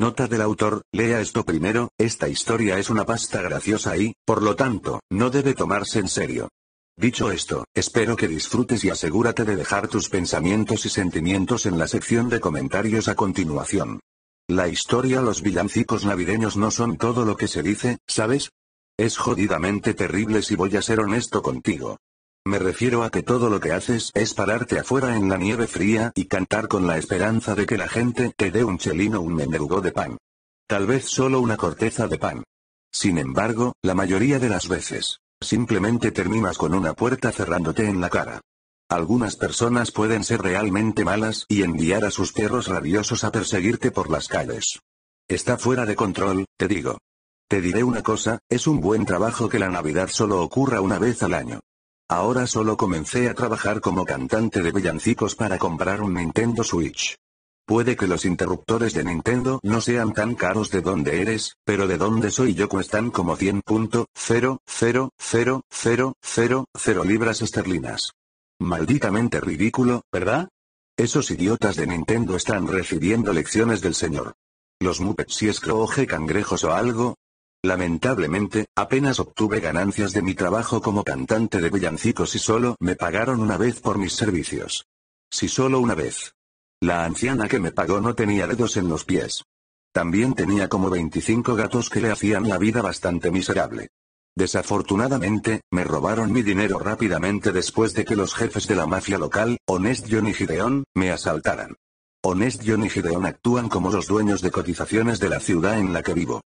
Nota del autor, lea esto primero, esta historia es una pasta graciosa y, por lo tanto, no debe tomarse en serio. Dicho esto, espero que disfrutes y asegúrate de dejar tus pensamientos y sentimientos en la sección de comentarios a continuación. La historia Los villancicos navideños no son todo lo que se dice, ¿sabes? Es jodidamente terrible si voy a ser honesto contigo. Me refiero a que todo lo que haces es pararte afuera en la nieve fría y cantar con la esperanza de que la gente te dé un chelino o un mendrugo de pan. Tal vez solo una corteza de pan. Sin embargo, la mayoría de las veces, simplemente terminas con una puerta cerrándote en la cara. Algunas personas pueden ser realmente malas y enviar a sus perros rabiosos a perseguirte por las calles. Está fuera de control, te digo. Te diré una cosa, es un buen trabajo que la Navidad solo ocurra una vez al año. Ahora solo comencé a trabajar como cantante de villancicos para comprar un Nintendo Switch. Puede que los interruptores de Nintendo no sean tan caros de donde eres, pero de donde soy yo cuestan como 100.0000000 libras esterlinas. Malditamente ridículo, ¿verdad? Esos idiotas de Nintendo están recibiendo lecciones del señor. Los Muppets y Scrooge cangrejos o algo, Lamentablemente, apenas obtuve ganancias de mi trabajo como cantante de villancicos y solo me pagaron una vez por mis servicios. Si solo una vez. La anciana que me pagó no tenía dedos en los pies. También tenía como 25 gatos que le hacían la vida bastante miserable. Desafortunadamente, me robaron mi dinero rápidamente después de que los jefes de la mafia local, Honest John y Gideon, me asaltaran. Honest John y Gideon actúan como los dueños de cotizaciones de la ciudad en la que vivo.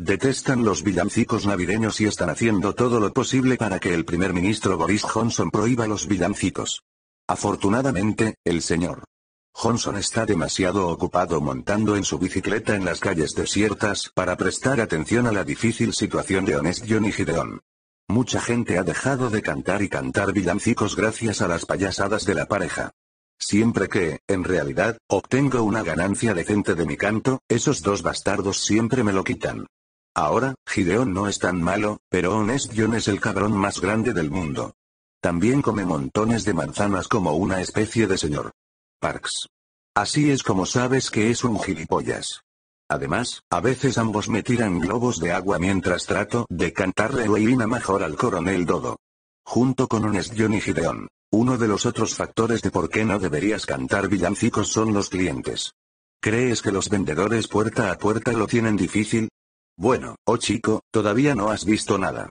Detestan los villancicos navideños y están haciendo todo lo posible para que el primer ministro Boris Johnson prohíba los villancicos. Afortunadamente, el señor Johnson está demasiado ocupado montando en su bicicleta en las calles desiertas para prestar atención a la difícil situación de Honest John y Gideon. Mucha gente ha dejado de cantar y cantar villancicos gracias a las payasadas de la pareja. Siempre que, en realidad, obtengo una ganancia decente de mi canto, esos dos bastardos siempre me lo quitan. Ahora, Gideon no es tan malo, pero Honest John es el cabrón más grande del mundo. También come montones de manzanas como una especie de señor. Parks. Así es como sabes que es un gilipollas. Además, a veces ambos me tiran globos de agua mientras trato de cantarle mejor al coronel Dodo. Junto con Honest John y Gideon. Uno de los otros factores de por qué no deberías cantar villancicos son los clientes. ¿Crees que los vendedores puerta a puerta lo tienen difícil? Bueno, oh chico, todavía no has visto nada.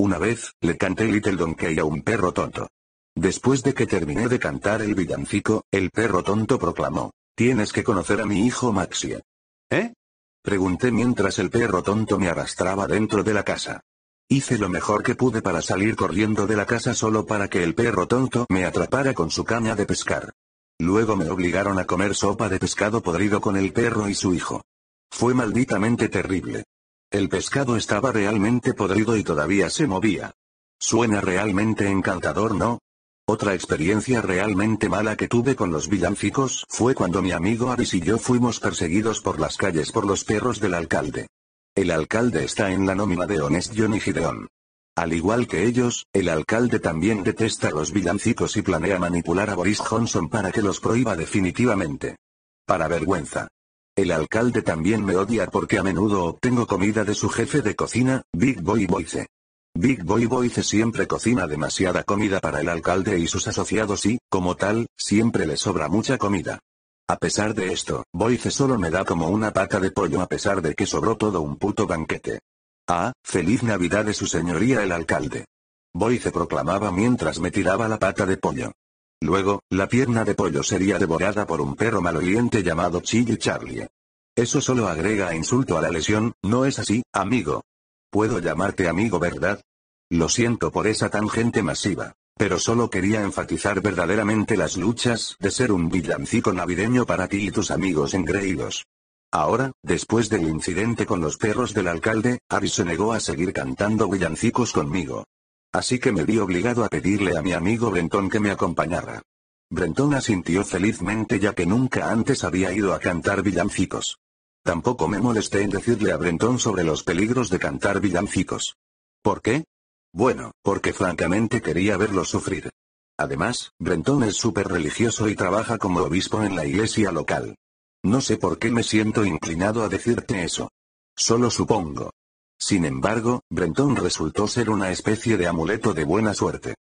Una vez, le canté Little Donkey a un perro tonto. Después de que terminé de cantar el villancico, el perro tonto proclamó, Tienes que conocer a mi hijo Maxia. ¿Eh? Pregunté mientras el perro tonto me arrastraba dentro de la casa. Hice lo mejor que pude para salir corriendo de la casa solo para que el perro tonto me atrapara con su caña de pescar. Luego me obligaron a comer sopa de pescado podrido con el perro y su hijo. Fue malditamente terrible. El pescado estaba realmente podrido y todavía se movía. Suena realmente encantador, ¿no? Otra experiencia realmente mala que tuve con los villancicos fue cuando mi amigo Aris y yo fuimos perseguidos por las calles por los perros del alcalde. El alcalde está en la nómina de Honest Johnny Gideon. Al igual que ellos, el alcalde también detesta a los villancicos y planea manipular a Boris Johnson para que los prohíba definitivamente. Para vergüenza. El alcalde también me odia porque a menudo obtengo comida de su jefe de cocina, Big Boy Boyce. Big Boy Boyce siempre cocina demasiada comida para el alcalde y sus asociados y, como tal, siempre le sobra mucha comida. A pesar de esto, Boyce solo me da como una pata de pollo a pesar de que sobró todo un puto banquete. Ah, feliz Navidad de su señoría el alcalde. Boyce proclamaba mientras me tiraba la pata de pollo. Luego, la pierna de pollo sería devorada por un perro maloliente llamado Chilly Charlie. Eso solo agrega insulto a la lesión, ¿no es así, amigo? Puedo llamarte amigo, ¿verdad? Lo siento por esa tangente masiva, pero solo quería enfatizar verdaderamente las luchas de ser un villancico navideño para ti y tus amigos engreídos. Ahora, después del incidente con los perros del alcalde, Avis se negó a seguir cantando villancicos conmigo así que me vi obligado a pedirle a mi amigo Brenton que me acompañara. Brenton asintió felizmente ya que nunca antes había ido a cantar villancicos. Tampoco me molesté en decirle a Brenton sobre los peligros de cantar villancicos. ¿Por qué? Bueno, porque francamente quería verlo sufrir. Además, Brenton es súper religioso y trabaja como obispo en la iglesia local. No sé por qué me siento inclinado a decirte eso. Solo supongo. Sin embargo, Brenton resultó ser una especie de amuleto de buena suerte.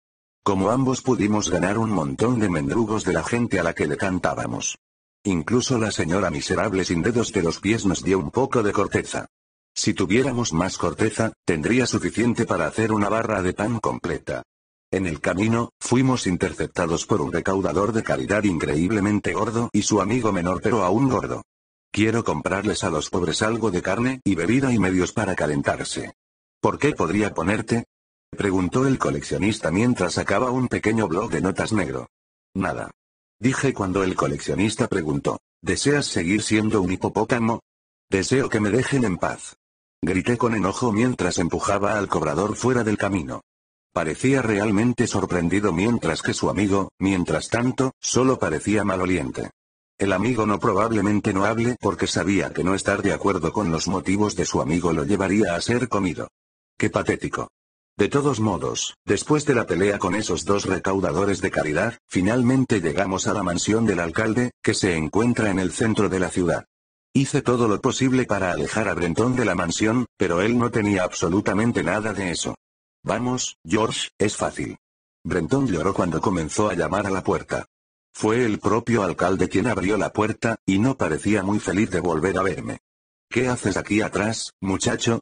Como ambos pudimos ganar un montón de mendrugos de la gente a la que le cantábamos. Incluso la señora miserable sin dedos de los pies nos dio un poco de corteza. Si tuviéramos más corteza, tendría suficiente para hacer una barra de pan completa. En el camino, fuimos interceptados por un recaudador de calidad increíblemente gordo y su amigo menor pero aún gordo. Quiero comprarles a los pobres algo de carne y bebida y medios para calentarse. ¿Por qué podría ponerte? Preguntó el coleccionista mientras sacaba un pequeño blog de notas negro. Nada. Dije cuando el coleccionista preguntó, ¿deseas seguir siendo un hipopótamo? Deseo que me dejen en paz. Grité con enojo mientras empujaba al cobrador fuera del camino. Parecía realmente sorprendido mientras que su amigo, mientras tanto, solo parecía maloliente. El amigo no probablemente no hable porque sabía que no estar de acuerdo con los motivos de su amigo lo llevaría a ser comido. Qué patético. De todos modos, después de la pelea con esos dos recaudadores de caridad, finalmente llegamos a la mansión del alcalde, que se encuentra en el centro de la ciudad. Hice todo lo posible para alejar a Brenton de la mansión, pero él no tenía absolutamente nada de eso. Vamos, George, es fácil. Brenton lloró cuando comenzó a llamar a la puerta. Fue el propio alcalde quien abrió la puerta, y no parecía muy feliz de volver a verme. ¿Qué haces aquí atrás, muchacho?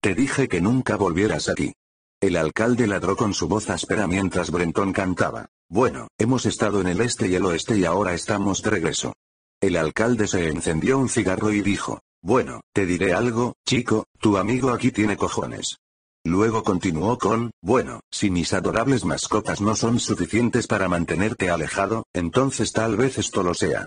Te dije que nunca volvieras aquí. El alcalde ladró con su voz áspera mientras Brenton cantaba. Bueno, hemos estado en el este y el oeste y ahora estamos de regreso. El alcalde se encendió un cigarro y dijo, bueno, te diré algo, chico, tu amigo aquí tiene cojones. Luego continuó con, bueno, si mis adorables mascotas no son suficientes para mantenerte alejado, entonces tal vez esto lo sea.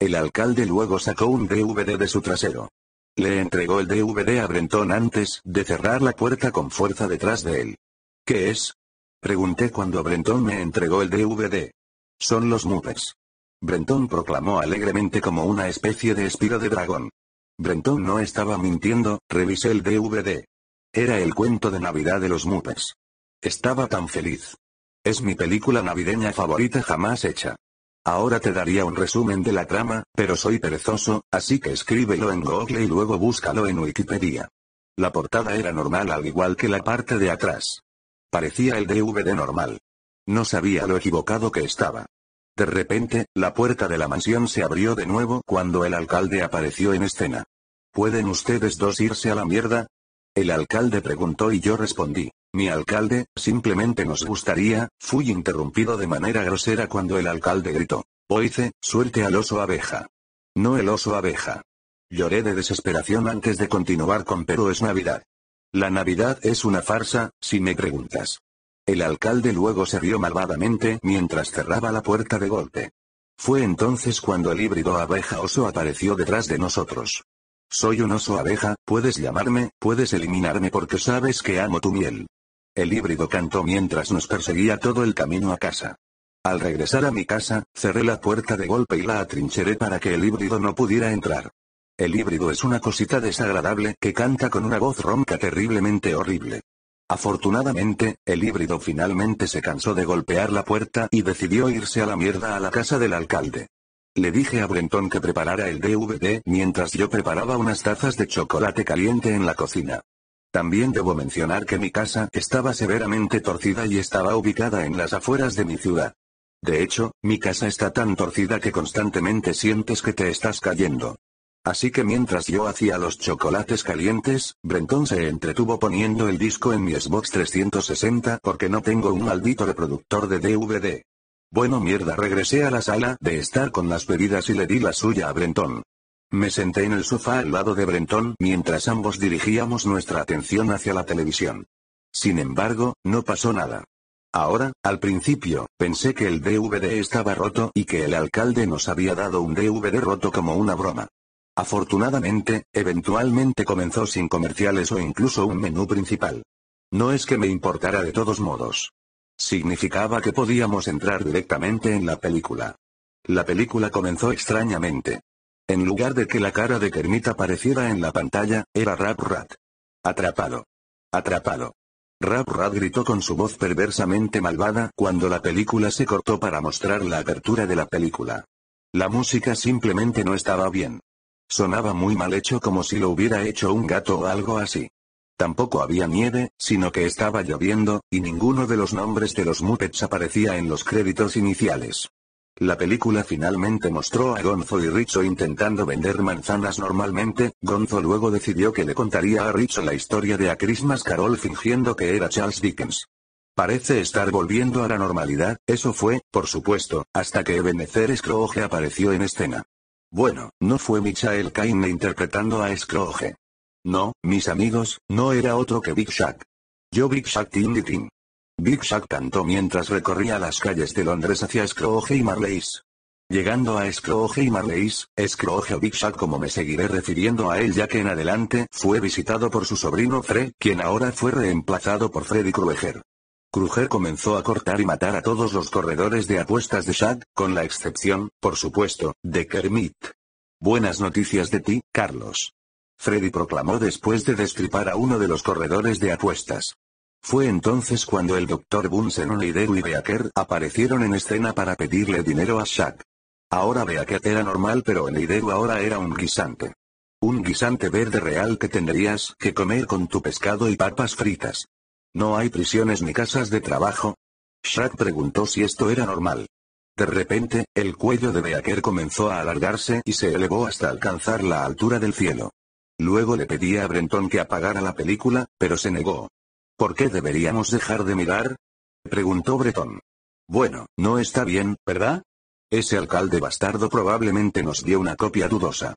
El alcalde luego sacó un DVD de su trasero. Le entregó el DVD a Brenton antes de cerrar la puerta con fuerza detrás de él. ¿Qué es? Pregunté cuando Brenton me entregó el DVD. Son los Muppets. Brenton proclamó alegremente como una especie de espiro de dragón. Brenton no estaba mintiendo, revisé el DVD. Era el cuento de Navidad de los Muppets. Estaba tan feliz. Es mi película navideña favorita jamás hecha. Ahora te daría un resumen de la trama, pero soy perezoso, así que escríbelo en Google y luego búscalo en Wikipedia. La portada era normal al igual que la parte de atrás. Parecía el DVD normal. No sabía lo equivocado que estaba. De repente, la puerta de la mansión se abrió de nuevo cuando el alcalde apareció en escena. ¿Pueden ustedes dos irse a la mierda? El alcalde preguntó y yo respondí. Mi alcalde, simplemente nos gustaría, fui interrumpido de manera grosera cuando el alcalde gritó. Oice, suerte al oso abeja. No el oso abeja. Lloré de desesperación antes de continuar con Pero es Navidad. La Navidad es una farsa, si me preguntas. El alcalde luego se rió malvadamente mientras cerraba la puerta de golpe. Fue entonces cuando el híbrido abeja-oso apareció detrás de nosotros. Soy un oso abeja, puedes llamarme, puedes eliminarme porque sabes que amo tu miel. El híbrido cantó mientras nos perseguía todo el camino a casa. Al regresar a mi casa, cerré la puerta de golpe y la atrincheré para que el híbrido no pudiera entrar. El híbrido es una cosita desagradable que canta con una voz ronca terriblemente horrible. Afortunadamente, el híbrido finalmente se cansó de golpear la puerta y decidió irse a la mierda a la casa del alcalde. Le dije a Brenton que preparara el DVD mientras yo preparaba unas tazas de chocolate caliente en la cocina. También debo mencionar que mi casa estaba severamente torcida y estaba ubicada en las afueras de mi ciudad. De hecho, mi casa está tan torcida que constantemente sientes que te estás cayendo. Así que mientras yo hacía los chocolates calientes, Brenton se entretuvo poniendo el disco en mi Xbox 360 porque no tengo un maldito reproductor de DVD. Bueno mierda regresé a la sala de estar con las bebidas y le di la suya a Brenton. Me senté en el sofá al lado de Brenton mientras ambos dirigíamos nuestra atención hacia la televisión. Sin embargo, no pasó nada. Ahora, al principio, pensé que el DVD estaba roto y que el alcalde nos había dado un DVD roto como una broma. Afortunadamente, eventualmente comenzó sin comerciales o incluso un menú principal. No es que me importara de todos modos. Significaba que podíamos entrar directamente en la película. La película comenzó extrañamente. En lugar de que la cara de Kermit apareciera en la pantalla, era Rap Rat. Atrapado. Atrapado. Rap Rat gritó con su voz perversamente malvada cuando la película se cortó para mostrar la apertura de la película. La música simplemente no estaba bien. Sonaba muy mal hecho como si lo hubiera hecho un gato o algo así. Tampoco había nieve, sino que estaba lloviendo, y ninguno de los nombres de los Muppets aparecía en los créditos iniciales. La película finalmente mostró a Gonzo y Richo intentando vender manzanas normalmente, Gonzo luego decidió que le contaría a Richo la historia de A Christmas Carol fingiendo que era Charles Dickens. Parece estar volviendo a la normalidad, eso fue, por supuesto, hasta que Ebenezer Scrooge apareció en escena. Bueno, no fue Michael Caine interpretando a Scrooge. No, mis amigos, no era otro que Big Shack. Yo Big Shack the Tim. Big Shack cantó mientras recorría las calles de Londres hacia Scrooge y Marleys. Llegando a Scrooge y Marleys, Scrooge o Big Shack como me seguiré refiriendo a él ya que en adelante fue visitado por su sobrino Fred, quien ahora fue reemplazado por Freddy Krueger. Krueger comenzó a cortar y matar a todos los corredores de apuestas de Shack, con la excepción, por supuesto, de Kermit. Buenas noticias de ti, Carlos. Freddy proclamó después de destripar a uno de los corredores de apuestas. Fue entonces cuando el Dr. Bunsen y Beaker aparecieron en escena para pedirle dinero a Shaq. Ahora Beaker era normal pero Neideru ahora era un guisante. Un guisante verde real que tendrías que comer con tu pescado y papas fritas. No hay prisiones ni casas de trabajo. Shaq preguntó si esto era normal. De repente, el cuello de Beaker comenzó a alargarse y se elevó hasta alcanzar la altura del cielo. Luego le pedí a Brenton que apagara la película, pero se negó. ¿Por qué deberíamos dejar de mirar? Preguntó Breton. Bueno, no está bien, ¿verdad? Ese alcalde bastardo probablemente nos dio una copia dudosa.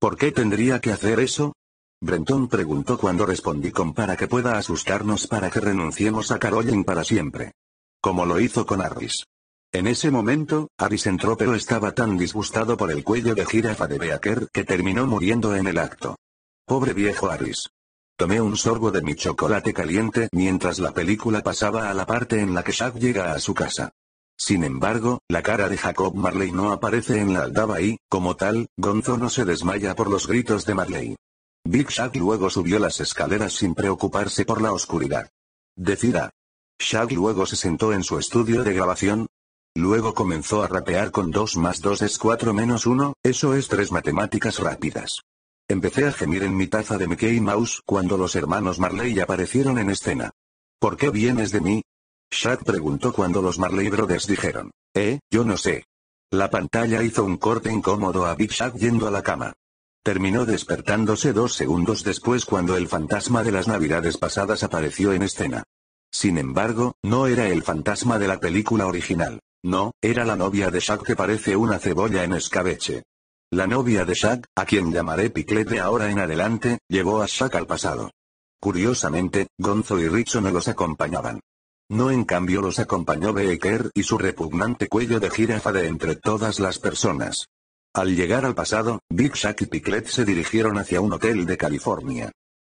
¿Por qué tendría que hacer eso? Brenton preguntó cuando respondí con para que pueda asustarnos para que renunciemos a Carolyn para siempre. Como lo hizo con Aris. En ese momento, Aris entró pero estaba tan disgustado por el cuello de jirafa de Beaker que terminó muriendo en el acto. Pobre viejo Aris. Tomé un sorbo de mi chocolate caliente mientras la película pasaba a la parte en la que Shaq llega a su casa. Sin embargo, la cara de Jacob Marley no aparece en la aldaba y, como tal, Gonzo no se desmaya por los gritos de Marley. Big Shaq luego subió las escaleras sin preocuparse por la oscuridad. Decida. Shaq luego se sentó en su estudio de grabación. Luego comenzó a rapear con 2 más 2 es 4 menos 1, eso es tres matemáticas rápidas. Empecé a gemir en mi taza de Mickey Mouse cuando los hermanos Marley aparecieron en escena. ¿Por qué vienes de mí? Shaq preguntó cuando los Marley Brothers dijeron, eh, yo no sé. La pantalla hizo un corte incómodo a Big Shaq yendo a la cama. Terminó despertándose dos segundos después cuando el fantasma de las navidades pasadas apareció en escena. Sin embargo, no era el fantasma de la película original. No, era la novia de Shaq que parece una cebolla en escabeche. La novia de Shaq, a quien llamaré Piclet de ahora en adelante, llevó a Shaq al pasado. Curiosamente, Gonzo y Richo no los acompañaban. No en cambio los acompañó Becker y su repugnante cuello de jirafa de entre todas las personas. Al llegar al pasado, Big Shaq y Piclet se dirigieron hacia un hotel de California.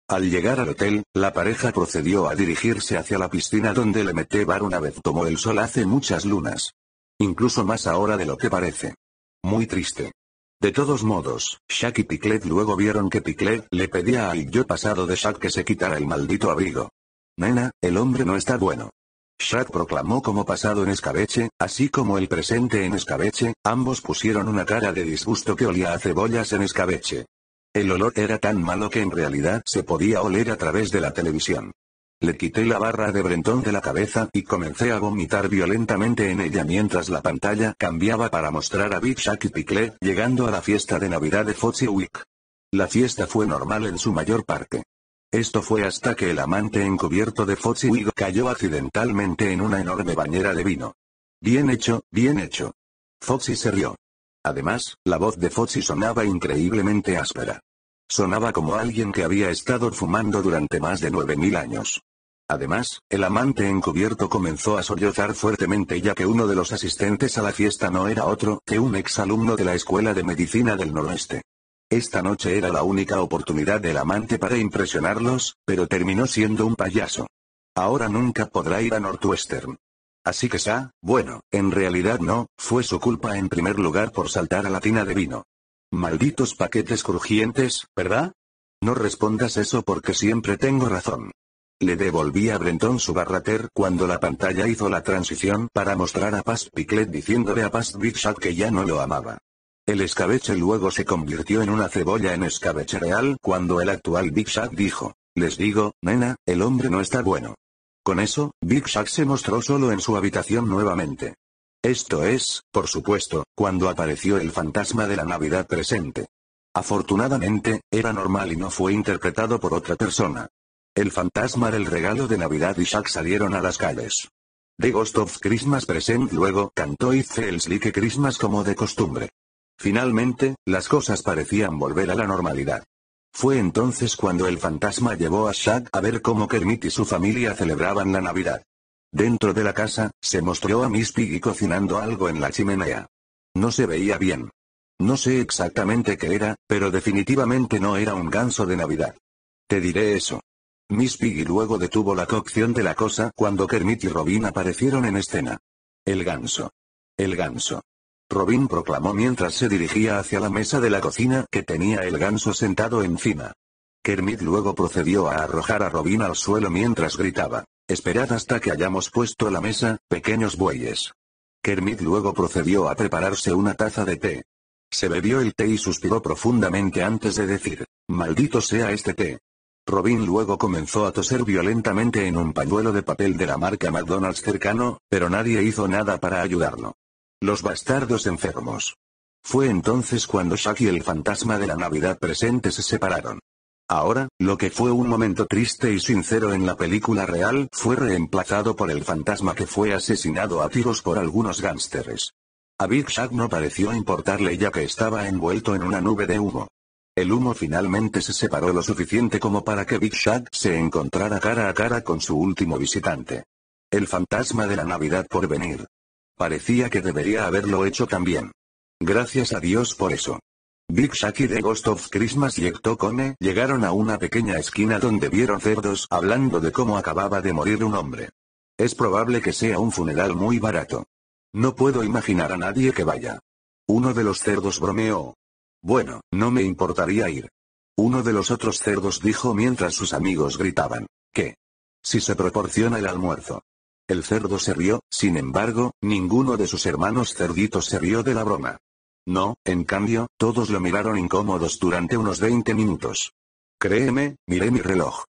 Al llegar al hotel, la pareja procedió a dirigirse hacia la piscina donde le mete bar una vez tomó el sol hace muchas lunas. Incluso más ahora de lo que parece. Muy triste. De todos modos, Shaq y Piclet luego vieron que Piclet le pedía al yo pasado de Shaq que se quitara el maldito abrigo. Nena, el hombre no está bueno. Shaq proclamó como pasado en escabeche, así como el presente en escabeche, ambos pusieron una cara de disgusto que olía a cebollas en escabeche. El olor era tan malo que en realidad se podía oler a través de la televisión. Le quité la barra de Brenton de la cabeza y comencé a vomitar violentamente en ella mientras la pantalla cambiaba para mostrar a Big Shack y Picle llegando a la fiesta de Navidad de Foxy Week. La fiesta fue normal en su mayor parte. Esto fue hasta que el amante encubierto de Foxy Week cayó accidentalmente en una enorme bañera de vino. Bien hecho, bien hecho. Foxy se rió. Además, la voz de Foxy sonaba increíblemente áspera. Sonaba como alguien que había estado fumando durante más de 9000 años. Además, el amante encubierto comenzó a sollozar fuertemente ya que uno de los asistentes a la fiesta no era otro que un exalumno de la Escuela de Medicina del Noroeste. Esta noche era la única oportunidad del amante para impresionarlos, pero terminó siendo un payaso. Ahora nunca podrá ir a Northwestern. Así que Sa, bueno, en realidad no, fue su culpa en primer lugar por saltar a la tina de vino. Malditos paquetes crujientes, ¿verdad? No respondas eso porque siempre tengo razón. Le devolví a Brenton su barrater cuando la pantalla hizo la transición para mostrar a Paz Piclet diciéndole a Paz Bigshot que ya no lo amaba. El escabeche luego se convirtió en una cebolla en escabeche real cuando el actual Big Shot dijo, les digo, nena, el hombre no está bueno. Con eso, Big Shot se mostró solo en su habitación nuevamente. Esto es, por supuesto, cuando apareció el fantasma de la Navidad presente. Afortunadamente, era normal y no fue interpretado por otra persona. El fantasma del regalo de Navidad y Shaq salieron a las calles. The Ghost of Christmas Present luego cantó y Cel Like Christmas como de costumbre. Finalmente, las cosas parecían volver a la normalidad. Fue entonces cuando el fantasma llevó a Shaq a ver cómo Kermit y su familia celebraban la Navidad. Dentro de la casa, se mostró a Miss Piggy cocinando algo en la chimenea. No se veía bien. No sé exactamente qué era, pero definitivamente no era un ganso de Navidad. Te diré eso. Miss Piggy luego detuvo la cocción de la cosa cuando Kermit y Robin aparecieron en escena. El ganso. El ganso. Robin proclamó mientras se dirigía hacia la mesa de la cocina que tenía el ganso sentado encima. Kermit luego procedió a arrojar a Robin al suelo mientras gritaba. Esperad hasta que hayamos puesto la mesa, pequeños bueyes. Kermit luego procedió a prepararse una taza de té. Se bebió el té y suspiró profundamente antes de decir, maldito sea este té. Robin luego comenzó a toser violentamente en un pañuelo de papel de la marca McDonald's cercano, pero nadie hizo nada para ayudarlo. Los bastardos enfermos. Fue entonces cuando Shaggy y el fantasma de la Navidad presente se separaron. Ahora, lo que fue un momento triste y sincero en la película real fue reemplazado por el fantasma que fue asesinado a tiros por algunos gánsteres. A Big Shack no pareció importarle ya que estaba envuelto en una nube de humo. El humo finalmente se separó lo suficiente como para que Big Shack se encontrara cara a cara con su último visitante. El fantasma de la Navidad por venir. Parecía que debería haberlo hecho también. Gracias a Dios por eso. Big shaki de Ghost of Christmas Ectocone llegaron a una pequeña esquina donde vieron cerdos hablando de cómo acababa de morir un hombre. Es probable que sea un funeral muy barato. No puedo imaginar a nadie que vaya. Uno de los cerdos bromeó. Bueno, no me importaría ir. Uno de los otros cerdos dijo mientras sus amigos gritaban. ¿Qué? Si se proporciona el almuerzo. El cerdo se rió, sin embargo, ninguno de sus hermanos cerditos se rió de la broma. No, en cambio, todos lo miraron incómodos durante unos 20 minutos. Créeme, miré mi reloj.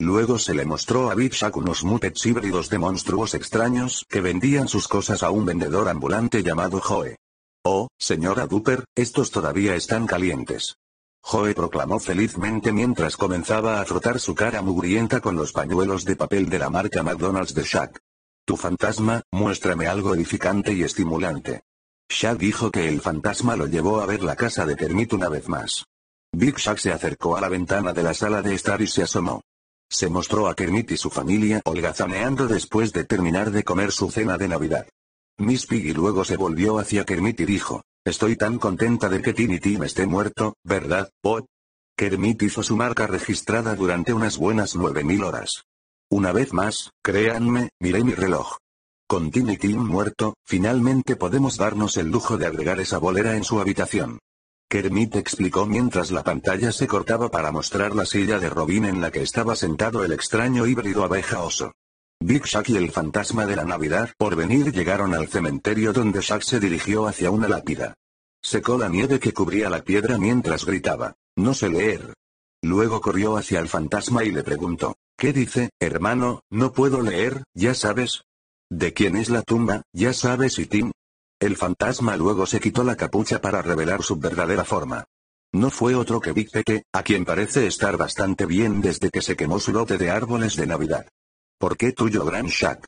Luego se le mostró a Bipshak unos muppets híbridos de monstruos extraños que vendían sus cosas a un vendedor ambulante llamado Joe. Oh, señora Duper, estos todavía están calientes. Joe proclamó felizmente mientras comenzaba a frotar su cara mugrienta con los pañuelos de papel de la marca McDonald's de Shaq. Tu fantasma, muéstrame algo edificante y estimulante. Shaq dijo que el fantasma lo llevó a ver la casa de Kermit una vez más. Big Shack se acercó a la ventana de la sala de estar y se asomó. Se mostró a Kermit y su familia holgazaneando después de terminar de comer su cena de Navidad. Miss Piggy luego se volvió hacia Kermit y dijo, Estoy tan contenta de que Tiny Tim esté muerto, ¿verdad, Bob? Kermit hizo su marca registrada durante unas buenas 9.000 horas. Una vez más, créanme, miré mi reloj. Con Timmy Tim muerto, finalmente podemos darnos el lujo de agregar esa bolera en su habitación. Kermit explicó mientras la pantalla se cortaba para mostrar la silla de Robin en la que estaba sentado el extraño híbrido abeja-oso. Big Shack y el fantasma de la Navidad por venir llegaron al cementerio donde Shack se dirigió hacia una lápida. Secó la nieve que cubría la piedra mientras gritaba, no sé leer. Luego corrió hacia el fantasma y le preguntó, ¿qué dice, hermano, no puedo leer, ya sabes, ¿De quién es la tumba, ya sabes y Tim? El fantasma luego se quitó la capucha para revelar su verdadera forma. No fue otro que Big Pete, a quien parece estar bastante bien desde que se quemó su lote de árboles de Navidad. ¿Por qué tuyo Gran Shaq?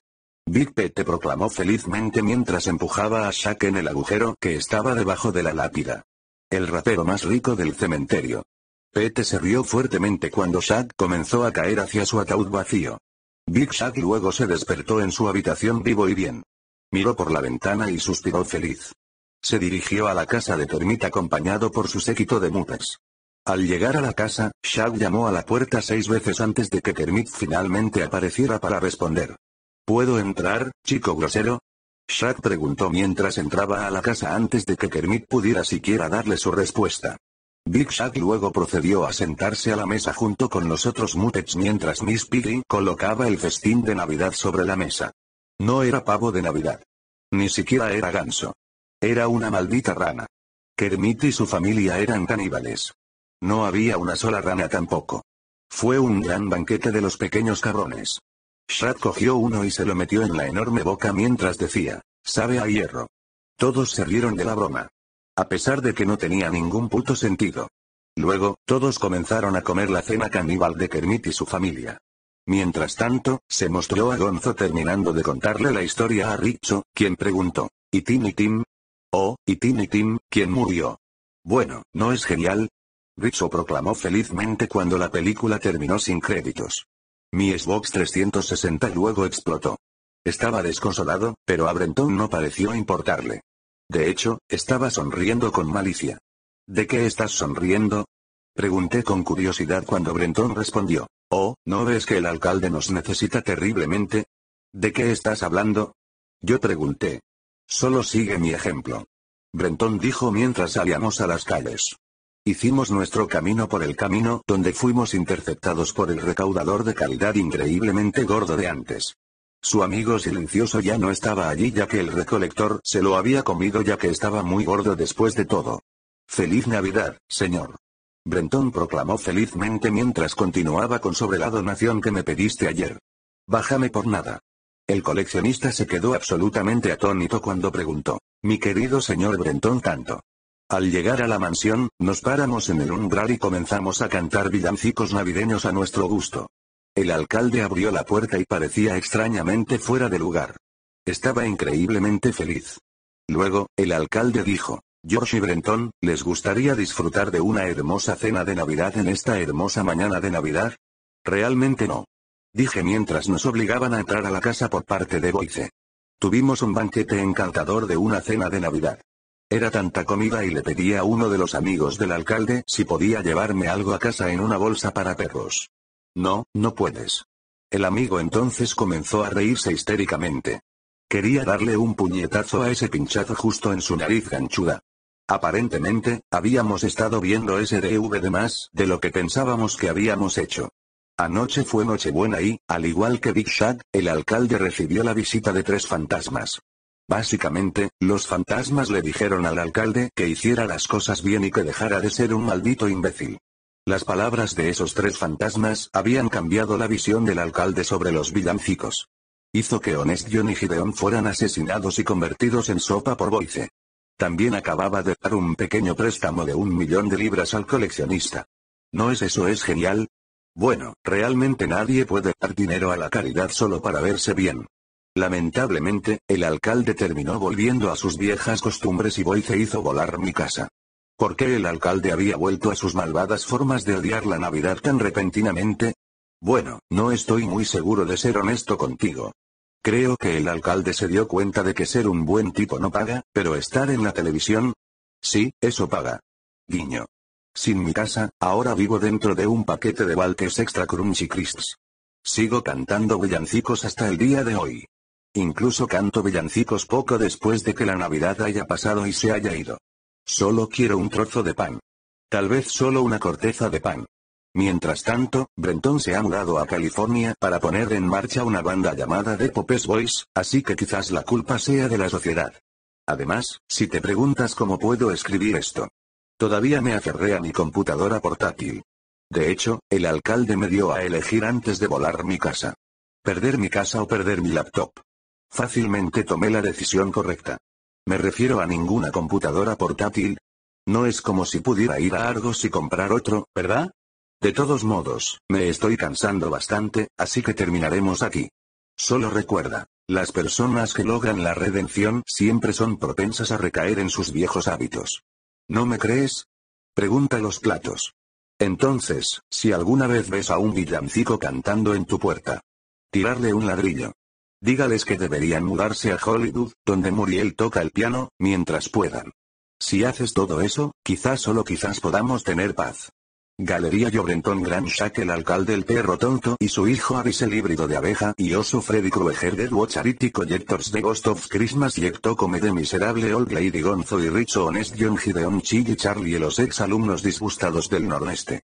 Big Pete proclamó felizmente mientras empujaba a Shaq en el agujero que estaba debajo de la lápida. El rapero más rico del cementerio. Pete se rió fuertemente cuando Shaq comenzó a caer hacia su ataúd vacío. Big Shaq luego se despertó en su habitación vivo y bien. Miró por la ventana y suspiró feliz. Se dirigió a la casa de Kermit acompañado por su séquito de mutas. Al llegar a la casa, Shag llamó a la puerta seis veces antes de que Kermit finalmente apareciera para responder. ¿Puedo entrar, chico grosero? Shag preguntó mientras entraba a la casa antes de que Kermit pudiera siquiera darle su respuesta. Big Shack luego procedió a sentarse a la mesa junto con los otros Mutex mientras Miss Piggy colocaba el festín de Navidad sobre la mesa. No era pavo de Navidad. Ni siquiera era ganso. Era una maldita rana. Kermit y su familia eran caníbales. No había una sola rana tampoco. Fue un gran banquete de los pequeños cabrones. Shad cogió uno y se lo metió en la enorme boca mientras decía, sabe a hierro. Todos se rieron de la broma. A pesar de que no tenía ningún puto sentido. Luego, todos comenzaron a comer la cena caníbal de Kermit y su familia. Mientras tanto, se mostró a Gonzo terminando de contarle la historia a Richo, quien preguntó, ¿Y Tim y Tim? Oh, ¿y Tim y Tim, quien murió? Bueno, ¿no es genial? Richo proclamó felizmente cuando la película terminó sin créditos. Mi Xbox 360 luego explotó. Estaba desconsolado, pero a Brenton no pareció importarle. De hecho, estaba sonriendo con malicia. ¿De qué estás sonriendo? Pregunté con curiosidad cuando Brenton respondió. Oh, ¿no ves que el alcalde nos necesita terriblemente? ¿De qué estás hablando? Yo pregunté. Solo sigue mi ejemplo. Brenton dijo mientras salíamos a las calles. Hicimos nuestro camino por el camino donde fuimos interceptados por el recaudador de calidad increíblemente gordo de antes. Su amigo silencioso ya no estaba allí ya que el recolector se lo había comido ya que estaba muy gordo después de todo. Feliz Navidad, señor. Brenton proclamó felizmente mientras continuaba con sobre la donación que me pediste ayer. Bájame por nada. El coleccionista se quedó absolutamente atónito cuando preguntó, mi querido señor Brenton tanto. Al llegar a la mansión, nos paramos en el umbral y comenzamos a cantar villancicos navideños a nuestro gusto. El alcalde abrió la puerta y parecía extrañamente fuera de lugar. Estaba increíblemente feliz. Luego, el alcalde dijo, George y Brenton, ¿les gustaría disfrutar de una hermosa cena de Navidad en esta hermosa mañana de Navidad? Realmente no. Dije mientras nos obligaban a entrar a la casa por parte de Boise. Tuvimos un banquete encantador de una cena de Navidad. Era tanta comida y le pedí a uno de los amigos del alcalde si podía llevarme algo a casa en una bolsa para perros. No, no puedes. El amigo entonces comenzó a reírse histéricamente. Quería darle un puñetazo a ese pinchazo justo en su nariz ganchuda. Aparentemente, habíamos estado viendo SDV de más de lo que pensábamos que habíamos hecho. Anoche fue Nochebuena y, al igual que Big Shad, el alcalde recibió la visita de tres fantasmas. Básicamente, los fantasmas le dijeron al alcalde que hiciera las cosas bien y que dejara de ser un maldito imbécil. Las palabras de esos tres fantasmas habían cambiado la visión del alcalde sobre los villancicos. Hizo que Honest y Gideon fueran asesinados y convertidos en sopa por Boice. También acababa de dar un pequeño préstamo de un millón de libras al coleccionista. ¿No es eso es genial? Bueno, realmente nadie puede dar dinero a la caridad solo para verse bien. Lamentablemente, el alcalde terminó volviendo a sus viejas costumbres y Boyce hizo volar mi casa. ¿Por qué el alcalde había vuelto a sus malvadas formas de odiar la Navidad tan repentinamente? Bueno, no estoy muy seguro de ser honesto contigo. Creo que el alcalde se dio cuenta de que ser un buen tipo no paga, pero estar en la televisión... Sí, eso paga. Guiño. Sin mi casa, ahora vivo dentro de un paquete de Walkers Extra Crunchy Crisps. Sigo cantando villancicos hasta el día de hoy. Incluso canto villancicos poco después de que la Navidad haya pasado y se haya ido. Solo quiero un trozo de pan. Tal vez solo una corteza de pan. Mientras tanto, Brenton se ha mudado a California para poner en marcha una banda llamada The Popes Boys, así que quizás la culpa sea de la sociedad. Además, si te preguntas cómo puedo escribir esto. Todavía me aferré a mi computadora portátil. De hecho, el alcalde me dio a elegir antes de volar mi casa. Perder mi casa o perder mi laptop. Fácilmente tomé la decisión correcta. Me refiero a ninguna computadora portátil. No es como si pudiera ir a Argos y comprar otro, ¿verdad? De todos modos, me estoy cansando bastante, así que terminaremos aquí. Solo recuerda, las personas que logran la redención siempre son propensas a recaer en sus viejos hábitos. ¿No me crees? Pregunta los platos. Entonces, si alguna vez ves a un villancico cantando en tu puerta, tirarle un ladrillo. Dígales que deberían mudarse a Hollywood, donde Muriel toca el piano, mientras puedan. Si haces todo eso, quizás solo quizás podamos tener paz. Galería Llobrenton Grand Shack El alcalde El Perro Tonto y su hijo Aris el híbrido de abeja y oso Freddy Krueger Watch Charity Collectors de Ghost of Christmas Yecto de Miserable Old Lady Gonzo y Richo Honest John Gideon Chi y Charlie y los ex alumnos disgustados del noroeste.